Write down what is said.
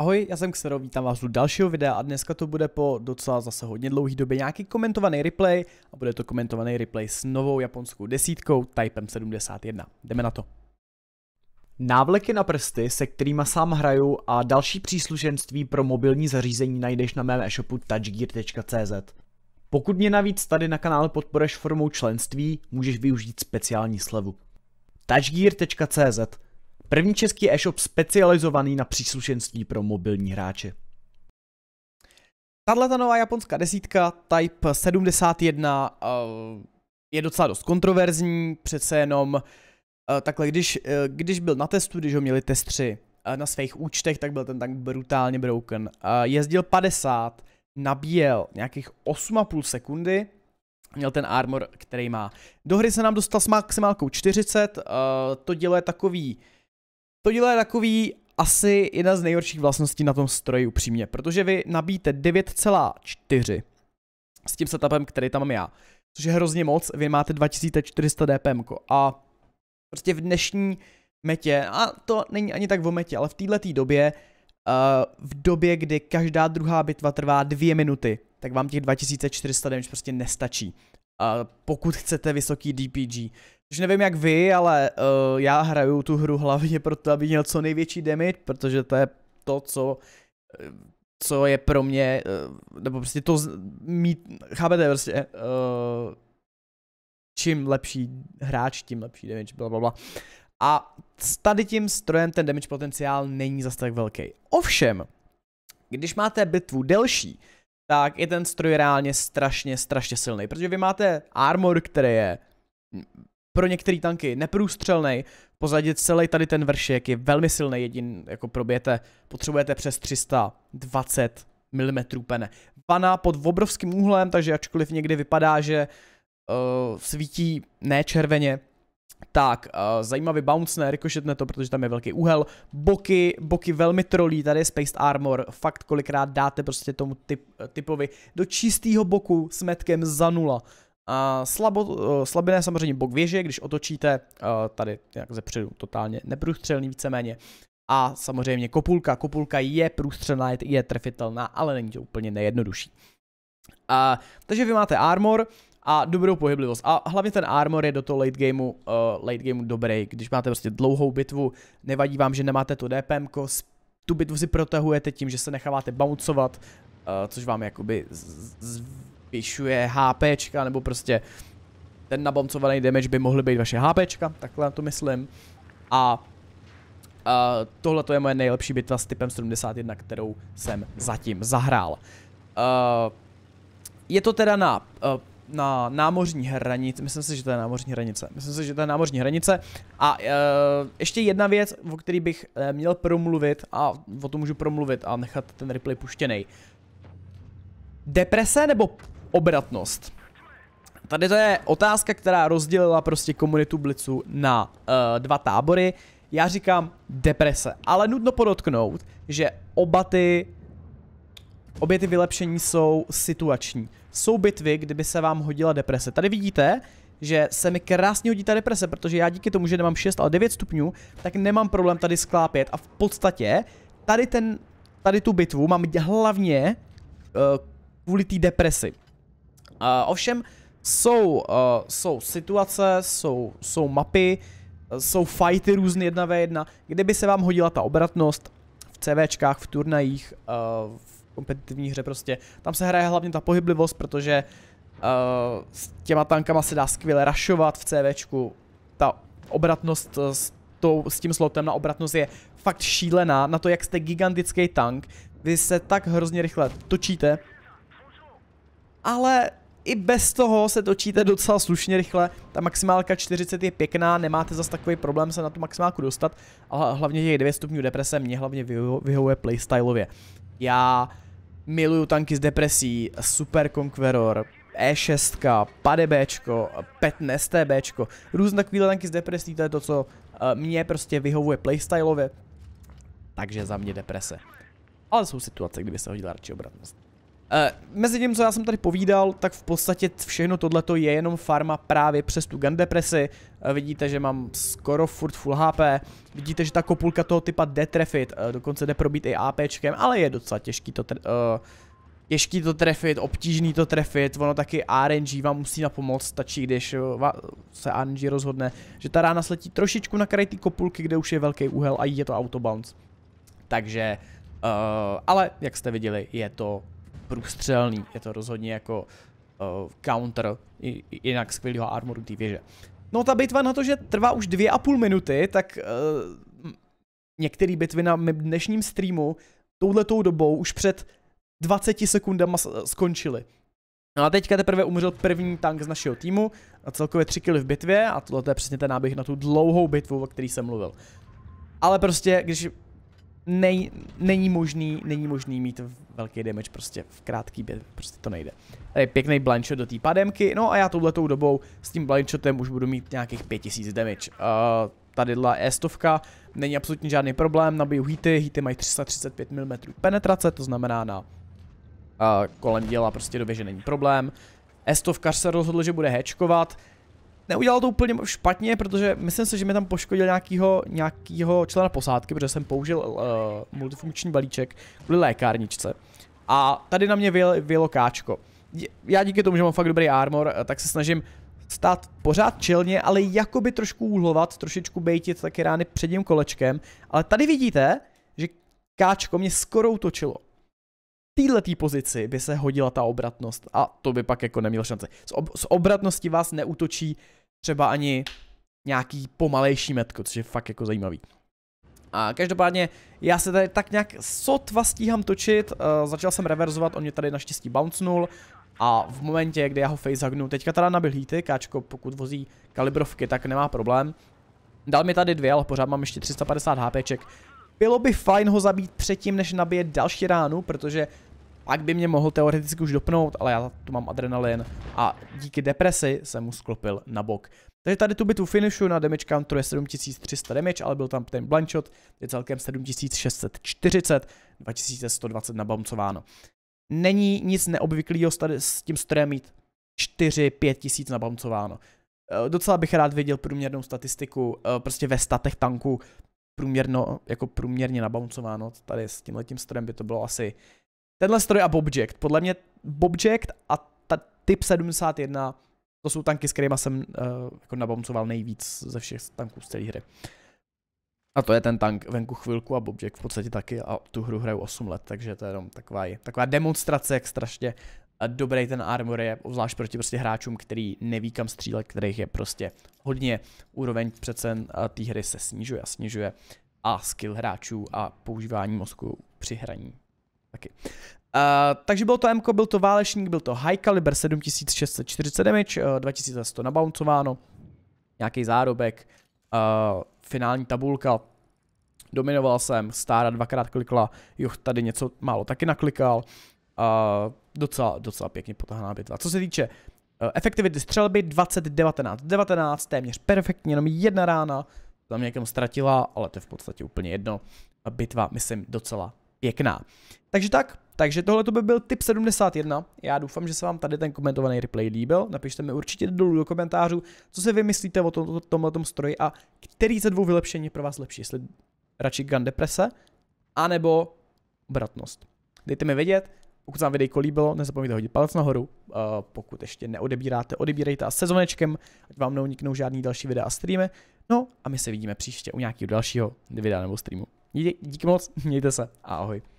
Ahoj, já jsem Xero, vítám vás u dalšího videa a dneska to bude po docela zase hodně dlouhý době nějaký komentovaný replay a bude to komentovaný replay s novou japonskou desítkou Typem 71. Jdeme na to. Návleky na prsty, se kterými sám hraju a další příslušenství pro mobilní zařízení najdeš na mém e-shopu touchgear.cz. Pokud mě navíc tady na kanále podporeš formou členství, můžeš využít speciální slevu. touchgear.cz První český e-shop specializovaný na příslušenství pro mobilní hráče. Tahle ta nová japonská desítka, Type 71, eh, je docela dost kontroverzní, přece jenom eh, takhle, když, eh, když byl na testu, když ho měli testři na svých účtech, tak byl ten tak brutálně broken. Jezdil 50, nabíjel nějakých 8,5 sekundy, měl ten armor, který má. Do hry se nám dostal s maximálkou 40, to dělo je takový to dílo je takový asi jedna z nejhorších vlastností na tom stroji upřímně, protože vy nabíjíte 9,4 s tím setupem, který tam mám já, což je hrozně moc, vy máte 2400 dpm a prostě v dnešní metě, a to není ani tak v metě, ale v této době, uh, v době, kdy každá druhá bitva trvá dvě minuty, tak vám těch 2400 damage prostě nestačí. Uh, pokud chcete vysoký DPG, už nevím jak vy, ale uh, já hraju tu hru hlavně proto, aby měl co největší damage, protože to je to, co eh, co je pro mě, uh, nebo prostě to mít, chápete prostě, uh, čím lepší hráč, tím lepší damage, bla, bla, bla. A s tady tím strojem ten damage potenciál není zas tak velký. Ovšem, když máte bitvu delší, tak je ten stroj reálně strašně, strašně silný, protože vy máte armor, který je pro některé tanky neprůstřelný. pozadě celý tady ten vršek je velmi silný, jedin jako probijete, potřebujete přes 320 mm pene. Vana pod obrovským úhlem, takže ačkoliv někdy vypadá, že uh, svítí ne červeně, tak, uh, zajímavý bounce, ne, to, protože tam je velký úhel. Boky, boky velmi trolí, tady je Spaced Armor, fakt kolikrát dáte prostě tomu typ, eh, typovi do čistého boku s metkem za nula slabo, eh, slabina samozřejmě bok věže, když otočíte eh, tady, jak ze předu, totálně neprůstřelný víceméně. A samozřejmě kopulka. Kopulka je průstřelná, je trefitelná, ale není to úplně nejjednodušší. A, takže vy máte armor a dobrou pohyblivost. A hlavně ten armor je do toho late gameu, uh, late gameu dobrý. Když máte prostě dlouhou bitvu, nevadí vám, že nemáte to DPM, tu bitvu si protahujete tím, že se necháváte bouncovat, uh, což vám jakoby z, z, vyšuje HPčka, nebo prostě ten nabomcovaný damage by mohly být vaše HPčka, takhle na to myslím. A Uh, tohle to je moje nejlepší bitva s typem 71, kterou jsem zatím zahrál. Uh, je to teda na, uh, na námořní hranici, myslím si, že to je námořní hranice, myslím si, že to je námořní hranice. A uh, ještě jedna věc, o který bych uh, měl promluvit a o tom můžu promluvit a nechat ten replay puštěný. Deprese nebo obratnost. Tady to je otázka, která rozdělila prostě komunitu Blicu na uh, dva tábory. Já říkám deprese, ale nutno podotknout, že oba ty obě ty vylepšení jsou situační. Jsou bitvy, kdyby se vám hodila deprese. Tady vidíte, že se mi krásně hodí ta deprese, protože já díky tomu, že nemám 6, ale 9 stupňů, tak nemám problém tady sklápět a v podstatě tady ten, tady tu bitvu mám hlavně uh, kvůli té depresi ovšem jsou, uh, jsou situace, jsou, jsou mapy, uh, jsou fighty různé jedna ve jedna, kde by se vám hodila ta obratnost v CVčkách, v turnajích, uh, v kompetitivní hře prostě. Tam se hraje hlavně ta pohyblivost, protože s těma tankama se dá skvěle rašovat v CVčku. Ta obratnost s, tou, s tím slotem na obratnost je fakt šílená na to, jak jste gigantický tank. Vy se tak hrozně rychle točíte, ale i bez toho se točíte docela slušně rychle. Ta maximálka 40 je pěkná, nemáte zase takový problém se na tu maximálku dostat. A hlavně těch 9 stupňů deprese mě hlavně vyhovuje playstyleově. Já miluju tanky s depresí, Super Conqueror, E6, Padebčko, Petne STB, různé takovýhle tanky s depresí, to je to, co eh, mě prostě vyhovuje playstyleově. Takže za mě deprese. Ale jsou situace, kdyby se hodila radši obratnost. Eh, mezi tím, co já jsem tady povídal, tak v podstatě všechno tohleto je jenom farma právě přes tu gun depresi. Eh, vidíte, že mám skoro furt full HP. Vidíte, že ta kopulka toho typa jde trefit, eh, dokonce jde probít i APčkem, ale je docela těžký to těžký to trefit, obtížný to trefit, ono taky RNG vám musí na pomoc, stačí když se RNG rozhodne, že ta rána sletí trošičku na kraj té kopulky, kde už je velký úhel a je to autobounce. Takže, uh, ale jak jste viděli, je to průstřelný. Je to rozhodně jako uh, counter i, jinak skvělého armoru té věže. No ta bitva na to, že trvá už dvě a půl minuty, tak uh, některé bitvy na mém dnešním streamu touhletou dobou už před 20 sekundama eh, skončily. No a teďka teprve umřel první tank z našeho týmu, a celkově tři kily v bitvě a tohle je přesně ten náběh na tu dlouhou bitvu, o který jsem mluvil. Ale prostě, když nej, není možný, není možný mít velký damage prostě v krátký běh, prostě to nejde. Tady je pěkný blindshot do té pademky, no a já touhletou dobou s tím blindshotem už budu mít nějakých 5000 damage. Uh, Tady E100 není absolutně žádný problém, nabiju hity, hity mají 335 mm penetrace, to znamená na uh, kolem děla prostě do že není problém. E100 se rozhodl, že bude hečkovat, neudělal to úplně špatně, protože myslím si, že mi tam poškodil nějakýho, nějakýho člena posádky, protože jsem použil uh, multifunkční balíček kvůli lékárničce. A tady na mě vyjelo káčko. Já díky tomu, že mám fakt dobrý armor, eh, tak se snažím stát pořád čelně, ale jakoby trošku úhlovat, trošičku bejtit taky rány před tím kolečkem. Ale tady vidíte, že káčko mě skoro utočilo této pozici by se hodila ta obratnost a to by pak jako neměl šance. S, ob- s obratností vás neutočí třeba ani nějaký pomalejší metko, což je fakt jako zajímavý. A každopádně já se tady tak nějak sotva stíhám točit, uh, začal jsem reverzovat, on mě tady naštěstí bouncnul a v momentě, kdy já ho facehugnu, teďka teda nabil hity, káčko pokud vozí kalibrovky, tak nemá problém. Dal mi tady dvě, ale pořád mám ještě 350 HPček. Bylo by fajn ho zabít předtím, než nabije další ránu, protože pak by mě mohl teoreticky už dopnout, ale já tu mám adrenalin a díky depresi jsem mu sklopil na bok. Takže tady tu bitvu finishu na damage counteru je 7300 damage, ale byl tam ten blind shot, je celkem 7640, 2120 nabamcováno. Není nic neobvyklého s tím strojem mít 4-5 tisíc nabouncováno. Eh, docela bych rád viděl průměrnou statistiku, eh, prostě ve statech tanků průměrno, jako průměrně nabamcováno, Tady s tímhletím strojem by to bylo asi Tenhle stroj a Bobject. Podle mě Bobject a ta Typ 71, to jsou tanky, s kterými jsem uh, jako nabomcoval nejvíc ze všech tanků z celé hry. A to je ten tank venku chvilku a Bobject v podstatě taky a tu hru hraju 8 let, takže to je jenom taková, taková demonstrace, jak strašně eh, dobrý ten armor je, zvlášť proti prostě hráčům, který neví kam střílet, kterých je prostě hodně. Úroveň přece eh, té hry se snižuje a snižuje a skill hráčů a používání mozku při hraní taky. Uh, takže bylo to MK, byl to válečník, byl to High Caliber 7640 damage, uh, 2100 nabouncováno, nějaký zárobek, uh, finální tabulka, dominoval jsem, Stára dvakrát klikla, jo, tady něco málo taky naklikal, uh, docela, docela pěkně potahaná bitva. Co se týče uh, efektivity střelby 2019 19, téměř perfektně, jenom jedna rána, tam někam ztratila, ale to je v podstatě úplně jedno. Bitva, myslím, docela pěkná. Takže tak, takže tohle to by byl tip 71. Já doufám, že se vám tady ten komentovaný replay líbil. Napište mi určitě dolů do komentářů, co si vymyslíte o tom, tomhle stroji a který ze dvou vylepšení pro vás lepší, jestli radši gun deprese, anebo obratnost. Dejte mi vědět, pokud se vám videjko líbilo, nezapomeňte hodit palec nahoru. Pokud ještě neodebíráte, odebírejte a se ať vám neuniknou žádný další videa a streamy. No a my se vidíme příště u nějakého dalšího videa nebo streamu. Díky moc, mějte se a ahoj.